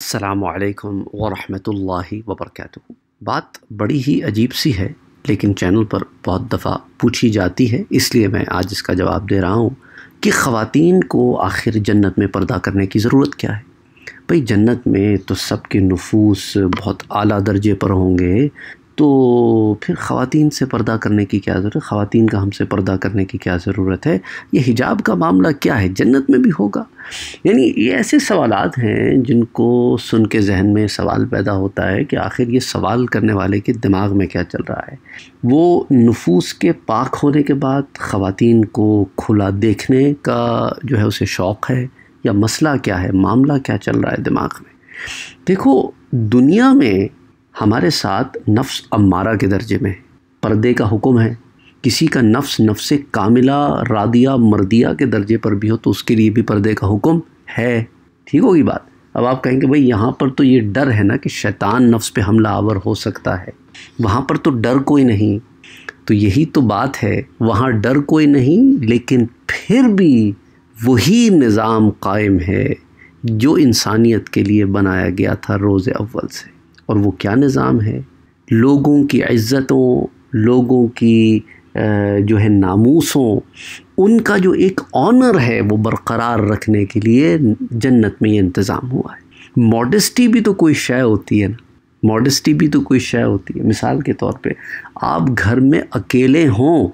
अल्लाम वरहमतुल्लाहि वबरकatuh बात बड़ी ही अजीब सी है लेकिन चैनल पर बहुत दफ़ा पूछी जाती है इसलिए मैं आज इसका जवाब दे रहा हूँ कि ख़वातीन को आखिर जन्नत में पर्दा करने की ज़रूरत क्या है भाई जन्नत में तो सब के नफूस बहुत आला दर्जे पर होंगे तो फिर ख़वान से पर्दा करने की क्या ज़रूरत ख़वान का हमसे पर्दा करने की क्या ज़रूरत है ये हिजाब का मामला क्या है जन्नत में भी होगा यानी ये ऐसे सवाल हैं जिनको सुन के जहन में सवाल पैदा होता है कि आखिर ये सवाल करने वाले के दिमाग में क्या चल रहा है वो नफूस के पाक होने के बाद ख़वान को खुला देखने का जो है उसे शौक़ है या मसला क्या है मामला क्या चल रहा है दिमाग में देखो दुनिया में हमारे साथ नफ्स अम्मारा के दर्जे में पर्दे का हुक्म है किसी का नफ्स नफ्स कामिला रादिया मर्दिया के दर्जे पर भी हो तो उसके लिए भी पर्दे का हुक्म है ठीक होगी बात अब आप कहेंगे भाई यहाँ पर तो ये डर है ना कि शैतान नफ्स पे हमला आवर हो सकता है वहाँ पर तो डर कोई नहीं तो यही तो बात है वहाँ डर कोई नहीं लेकिन फिर भी वही निज़ाम कायम है जो इंसानियत के लिए बनाया गया था रोज़ अव्वल से और वो क्या निज़ाम है लोगों की इज़्ज़तों लोगों की जो है नामूसों उनका जो एक ऑनर है वो बरकरार रखने के लिए जन्नत में ये इंतज़ाम हुआ है मॉडस्टी भी तो कोई शय होती है ना मॉडस्टी भी तो कोई शय होती है मिसाल के तौर पे आप घर में अकेले हों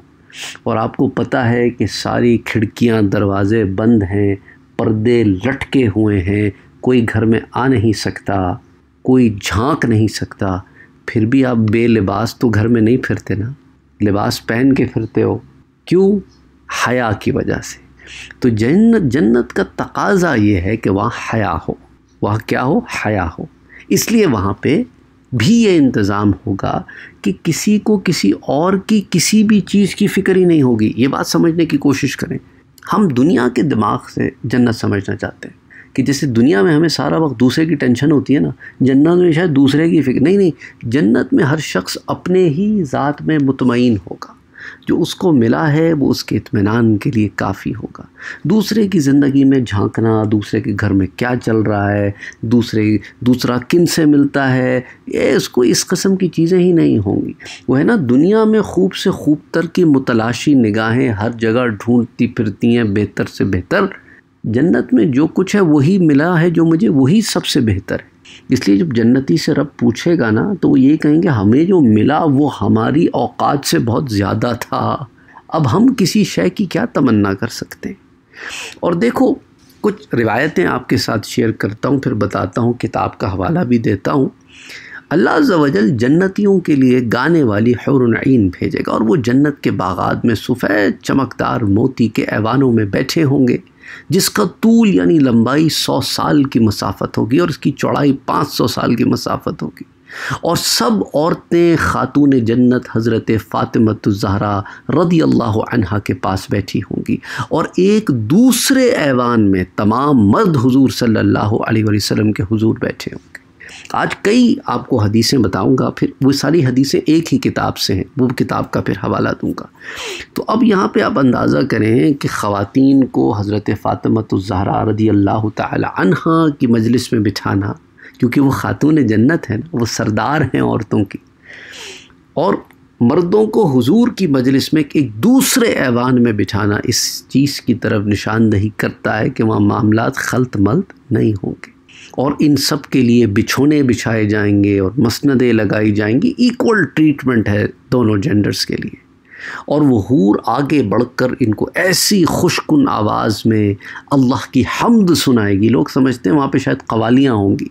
और आपको पता है कि सारी खिड़कियां दरवाज़े बंद हैं पर्दे लटके हुए हैं कोई घर में आ नहीं सकता कोई झांक नहीं सकता फिर भी आप बेलिबास तो घर में नहीं फिरते ना लिबास पहन के फिरते हो क्यों हया की वजह से तो जन्नत जन्नत का तकाजा ये है कि वहाँ हया हो वहाँ क्या हो हया हो इसलिए वहाँ पे भी ये इंतज़ाम होगा कि किसी को किसी और की किसी भी चीज़ की फ़िक्र ही नहीं होगी ये बात समझने की कोशिश करें हम दुनिया के दिमाग से जन्नत समझना चाहते हैं कि जैसे दुनिया में हमें सारा वक्त दूसरे की टेंशन होती है ना जन्नत में शायद दूसरे की फिक्र नहीं नहीं जन्नत में हर शख्स अपने ही ज़ात में मुतमिन होगा जो उसको मिला है वो उसके इतमान के लिए काफ़ी होगा दूसरे की ज़िंदगी में झांकना दूसरे के घर में क्या चल रहा है दूसरे दूसरा किन से मिलता है ये इसको इस कस्म की चीज़ें ही नहीं होंगी वो है ना दुनिया में खूब से खूब तर की मुतलाशी निगाहें हर जगह ढूंढती फिरती हैं बेहतर से बेहतर जन्नत में जो कुछ है वही मिला है जो मुझे वही सबसे बेहतर है इसलिए जब जन्नती से रब पूछेगा ना तो वो ये कहेंगे हमें जो मिला वो हमारी औकात से बहुत ज़्यादा था अब हम किसी शय की क्या तमन्ना कर सकते हैं और देखो कुछ रिवायतें आपके साथ शेयर करता हूँ फिर बताता हूँ किताब का हवाला भी देता हूँ अल्लाह जवजल जन्नतियों के लिए गाने वाली हरन भेजेगा और वो जन्नत के बागात में सफ़ेद चमकदार मोती के ऐवानों में बैठे होंगे जिसका तूल यानी लंबाई सौ साल की मसाफत होगी और इसकी चौड़ाई पाँच सौ साल की मसाफत होगी और सब औरतें ख़ातून जन्नत हज़रत जहरा रदी अल्लाह अनहा के पास बैठी होंगी और एक दूसरे ऐवान में तमाम मर्द हजूर सल्ला वसम के हजूर बैठे होंगे आज कई आपको हदीसें बताऊंगा फिर वो सारी हदीसें एक ही किताब से हैं वो किताब का फिर हवाला दूंगा तो अब यहाँ पे आप अंदाज़ा करें कि ख़वान को हज़रत फ़ातमत ज़हरा रदी अल्लाह तहा की मजलिस में बिठाना क्योंकि वो ख़ातून जन्नत हैं वो सरदार हैं औरतों की और मर्दों को हुजूर की मजलिस में एक दूसरे ऐवान में बिठाना इस चीज़ की तरफ निशानदही करता है कि वहाँ मामला खलत मलत नहीं होंगे और इन सब के लिए बिछोने बिछाए जाएंगे और मसनदें लगाई जाएंगी इक्वल ट्रीटमेंट है दोनों जेंडर्स के लिए और वह हूर आगे बढ़कर इनको ऐसी खुशकुन आवाज़ में अल्लाह की हमद सुनाएगी लोग समझते हैं वहाँ पे शायद कवालियाँ होंगी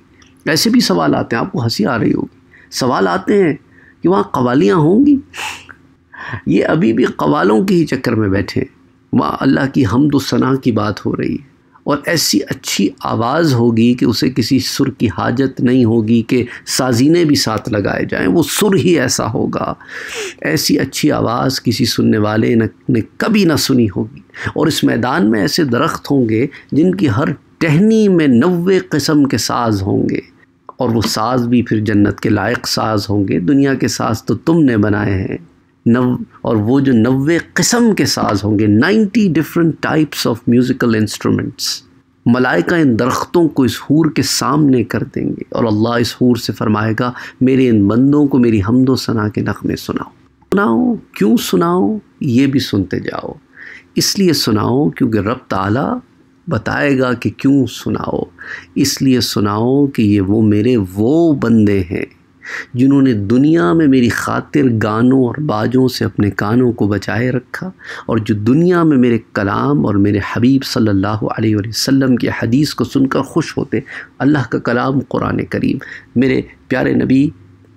ऐसे भी सवाल आते हैं आपको हंसी आ रही होगी सवाल आते हैं कि वहाँ कवालियाँ होंगी ये अभी भी कवालों के ही चक्कर में बैठे हैं वहाँ अल्लाह की हमद सना की बात हो रही है और ऐसी अच्छी आवाज़ होगी कि उसे किसी सुर की हाजत नहीं होगी कि साजीने भी साथ लगाए जाएं वो सुर ही ऐसा होगा ऐसी अच्छी आवाज़ किसी सुनने वाले न, ने कभी ना सुनी होगी और इस मैदान में ऐसे दरख्त होंगे जिनकी हर टहनी में नवे कस्म के साज होंगे और वो साज भी फिर जन्नत के लायक साज होंगे दुनिया के साज तो तुमने बनाए हैं नव और वो जो नवे किस्म के साज होंगे ninety different types of musical instruments मलाइका इन दरख्तों को इस हूर के सामने कर देंगे और अल्लाह इस हूर से फरमाएगा मेरे इन बंदों को मेरी हमदो सना के नख़मे सुनाओ सुनाओ क्यों सुनाओ ये भी सुनते जाओ इसलिए सुनाओ क्योंकि रब ताला बताएगा कि क्यों सुनाओ इसलिए सुनाओ कि ये वो मेरे वो बंदे हैं जिन्होंने दुनिया में मेरी खातिर गानों और बाजों से अपने कानों को बचाए रखा और जो दुनिया में मेरे कलाम और मेरे हबीब सल्लल्लाहु अलैहि वसल्लम की हदीस को सुनकर खुश होते अल्लाह का कलाम कुरान करीम मेरे प्यारे नबी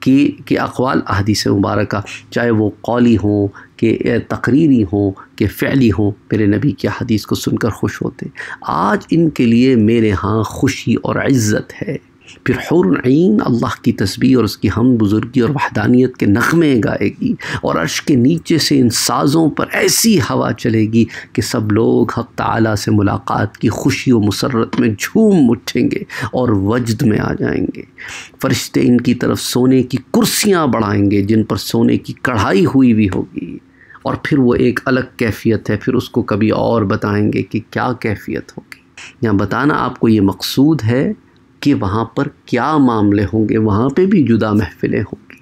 की के अकवाल अहदीस मुबारक चाहे वो कौली हों कि तकरीरी हों कि फ़ैली हों मेरे नबी की हदीस को सुनकर खुश होते आज इनके लिए मेरे यहाँ खुशी और इज़्ज़त है फिर हौरन अल्लाह की तस्वीर और उसकी हम बुज़ुर्गी और वहदानियत के नगमे गाएगी और अर्श के नीचे से इन साज़ों पर ऐसी हवा चलेगी कि सब लोग हक ताला से मुलाकात की खुशी व मसरत में झूम उठेंगे और वजद में आ जाएंगे फरिश्ते इनकी तरफ सोने की कुर्सियाँ बढ़ाएंगे जिन पर सोने की कढ़ाई हुई भी होगी और फिर वो एक अलग कैफियत है फिर उसको कभी और बताएँगे कि क्या कैफियत होगी यहाँ बताना आपको ये मकसूद है कि वहाँ पर क्या मामले होंगे वहाँ पे भी जुदा महफ़िलें होंगी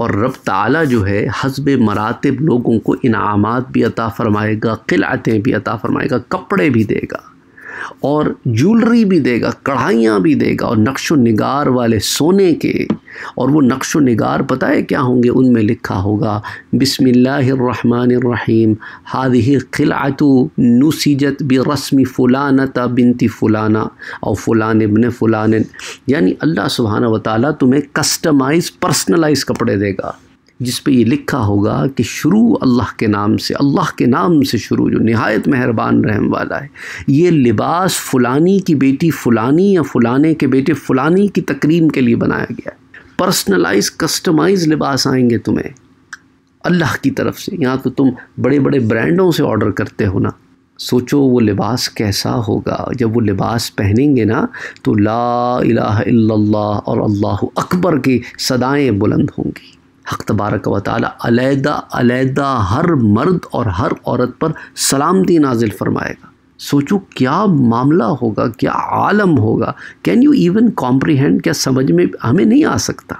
और रब ताला जो है हसब मरातब लोगों को इनामत भी अता फ़रमाएगा किलातें भी अता फ़रमाएगा कपड़े भी देगा और ज्वेलरी भी देगा कढ़ाइयाँ भी देगा और नक्श नगार वाले सोने के और वो नक्श नगार पता है क्या होंगे उनमें लिखा होगा बसमिल्लाम हादही खिलातु नूसीजत बरस्म फ़ुलानता बिनती फ़लाना और फ़लान इबन फ़लान यानी अल्लाह सुबहाना वाली तुम्हें कस्टमाइज पर्सनलाइज कपड़े देगा जिस पे ये लिखा होगा कि शुरू अल्लाह के नाम से अल्लाह के नाम से शुरू जो नहायत मेहरबान रहम वाला है ये लिबास फ़ुलानी की बेटी फ़लानी या फ़लाने के बेटे फ़लानी की तकरीम के लिए बनाया गया है पर्सनलाइज कस्टमाइज लिबास आएंगे तुम्हें अल्लाह की तरफ से यहाँ तो तुम बड़े बड़े ब्रांडों से ऑर्डर करते हो ना सोचो वो लिबास कैसा होगा जब वो लिबास पहनेंगे ना तो ला इलाह इल्लल्लाह और अल्लाह अकबर की सदाएँ बुलंद होंगी हक तबारक व ताली अलहदा हर मर्द और हर औरत पर सलामती नाजिल फरमाएगा सोचो क्या मामला होगा क्या आलम होगा कैन यू इवन कॉम्प्रीहेंड क्या समझ में हमें नहीं आ सकता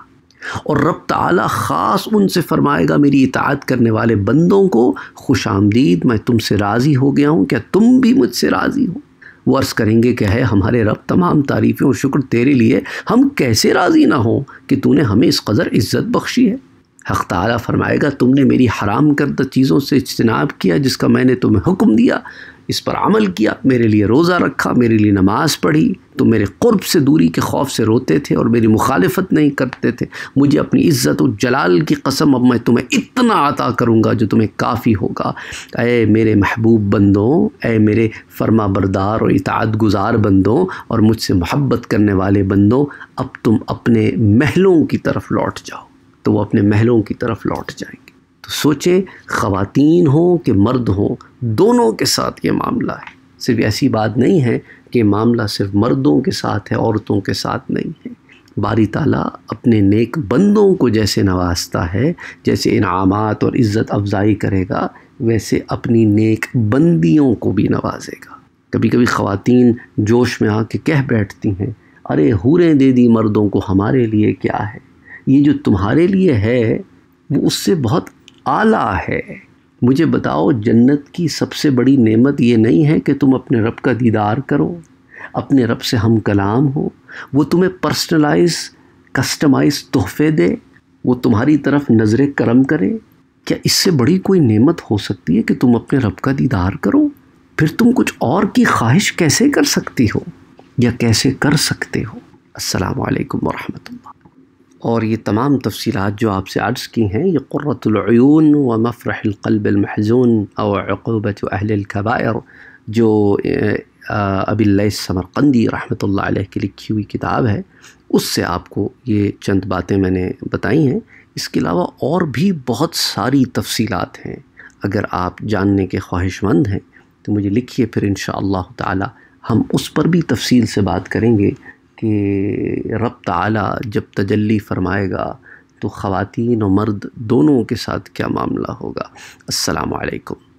और रब तला ख़ास उनसे फरमाएगा मेरी इतात करने वाले बंदों को खुश आमदीद मैं तुमसे राज़ी हो गया हूँ क्या तुम भी मुझसे राज़ी हो वर्ष करेंगे कि है हमारे रब तमाम तारीफ़ें और शुक्र तेरे लिए हम कैसे राज़ी ना हों कि तूने हमें इस कदर इज़्ज़त बख्शी है हक़ तला फ़रमाएगा तुमने मेरी हराम करदा चीज़ों से इज्तनाब किया जिसका मैंने तुम्हें हुक्म दिया इस पर अमल किया मेरे लिए रोज़ा रखा मेरे लिए नमाज़ पढ़ी तो मेरे क़ुरब से दूरी के खौफ से रोते थे और मेरी मुखालफत नहीं करते थे मुझे अपनी इज़्ज़त और जलाल की कसम अब मैं तुम्हें इतना अता करूँगा जो तुम्हें काफ़ी होगा अ मेरे महबूब बंदों अ मेरे फर्मा बरदार और इतात गुजार बंदों और मुझसे मोहब्बत करने वाले बंदों अब तुम अपने महलों की तरफ लौट जाओ तो वह अपने महलों की तरफ लौट जाएंगे तो सोचे ख़वान हों कि मर्द हों दोनों के साथ ये मामला है सिर्फ ऐसी बात नहीं है कि मामला सिर्फ मर्दों के साथ है औरतों के साथ नहीं है बारी ताला अपने नेक बंदों को जैसे नवाजता है जैसे इनामत और इज़्ज़त अफजाई करेगा वैसे अपनी नेक बंदियों को भी नवाजेगा कभी कभी ख़वातीन जोश में आके कह बैठती हैं अरे हूरें दे दी मर्दों को हमारे लिए क्या है ये जो तुम्हारे लिए है वो उससे बहुत आला है मुझे बताओ जन्नत की सबसे बड़ी नेमत ये नहीं है कि तुम अपने रब का दीदार करो अपने रब से हम कलाम हो वो तुम्हें पर्सनलाइज कस्टमाइज तोहफे दे वो तुम्हारी तरफ नज़र करम करे क्या इससे बड़ी कोई नेमत हो सकती है कि तुम अपने रब का दीदार करो फिर तुम कुछ और की ख्वाहिश कैसे कर सकती हो या कैसे कर सकते हो असलकम वरहमल और ये तमाम तफसीत जो आपसे अर्ज़ की हैं ये क़ुरतलून व मफ़रहलकलबलमहजून और अहलकबायर जो अबिल्लैस समरकंदी रहमत ला की लिखी हुई किताब है उससे आपको ये चंद बातें मैंने बताई हैं इसके अलावा और भी बहुत सारी तफसीत हैं अगर आप जानने के ख्वाहिशमंद हैं तो मुझे लिखिए फिर इन शाह हम उस पर भी तफसील से बात करेंगे कि रब आला जब तजल्ली फ़रमाएगा तो ख़वान और मर्द दोनों के साथ क्या मामला होगा अस्सलाम